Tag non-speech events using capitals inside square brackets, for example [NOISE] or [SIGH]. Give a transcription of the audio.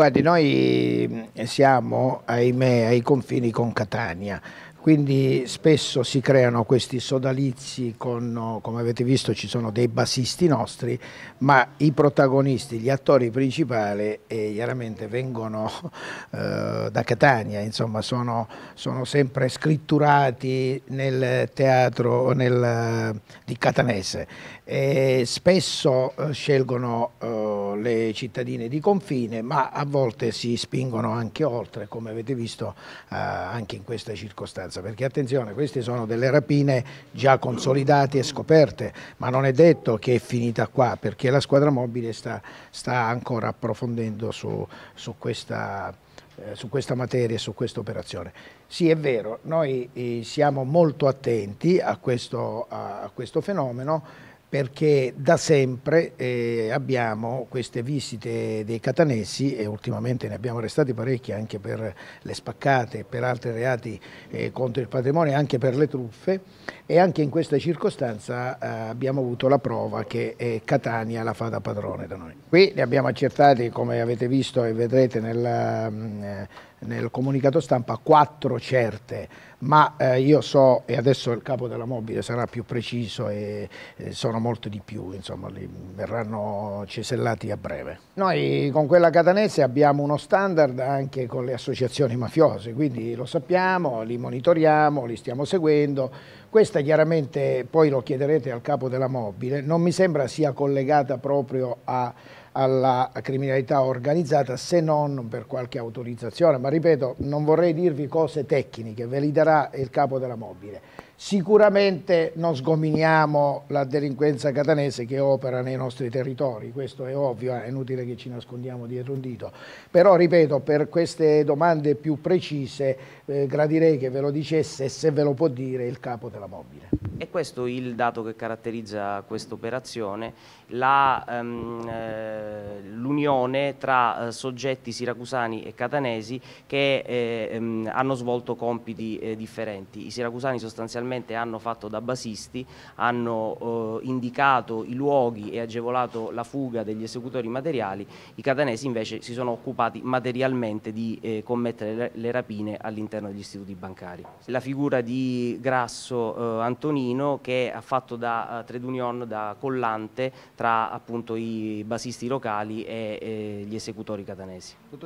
Guardi, noi eh, siamo, ahimè, ai confini con Catania. Quindi spesso si creano questi sodalizi con, come avete visto ci sono dei bassisti nostri, ma i protagonisti, gli attori principali eh, chiaramente vengono [LAUGHS] eh, da Catania, insomma sono, sono, sempre scritturati nel teatro nel, eh, di Catanese. E spesso eh, scelgono eh, le cittadine di confine, ma a volte si spingono anche oltre, come avete visto eh, anche in questa circostanza circostanza, perché attenzione, queste sono delle rapine già consolidate e scoperte, ma non è detto che è finita qua, perché la squadra mobile sta, sta ancora approfondendo su, su questa eh, su questa materia e su questa operazione. Sì, è vero, noi eh, siamo molto attenti a questo, a questo fenomeno perché da sempre eh, abbiamo queste visite dei catanesi e ultimamente ne abbiamo arrestati parecchi anche per le spaccate, per altri reati eh, contro il patrimonio, anche per le truffe e anche in questa circostanza eh, abbiamo avuto la prova che eh, Catania la fa da padrone da noi. Qui li abbiamo accertati come avete visto e vedrete nella... Mh, mm, eh, nel comunicato stampa quattro certe, ma eh, io so, e adesso il capo della mobile sarà più preciso e, e eh, sono molto di più, insomma, li verranno cesellati a breve. Noi con quella catanese abbiamo uno standard anche con le associazioni mafiose, quindi lo sappiamo, li monitoriamo, li stiamo seguendo, questa chiaramente, poi lo chiederete al capo della mobile, non mi sembra sia collegata proprio a, alla criminalità organizzata se non per qualche autorizzazione, ma ripeto, non vorrei dirvi cose tecniche, ve li darà il capo della mobile. Sicuramente non sgominiamo la delinquenza catanese che opera nei nostri territori, questo è ovvio, eh, è inutile che ci nascondiamo dietro un dito. Però, ripeto, per queste domande più precise eh, gradirei che ve lo dicesse, se ve lo può dire, il capo della mobile. E questo è il dato che caratterizza questa operazione, ehm, eh, l'unione um, eh, tra soggetti siracusani e catanesi che um, hanno svolto compiti differenti. I siracusani sostanzialmente sostanzialmente hanno fatto da basisti, hanno eh, indicato i luoghi e agevolato la fuga degli esecutori materiali, i catanesi invece si sono occupati materialmente di eh, commettere le, rapine all'interno degli istituti bancari. La figura di Grasso eh, Antonino che ha fatto da eh, trade union, da collante tra appunto i basisti locali e eh, gli esecutori catanesi.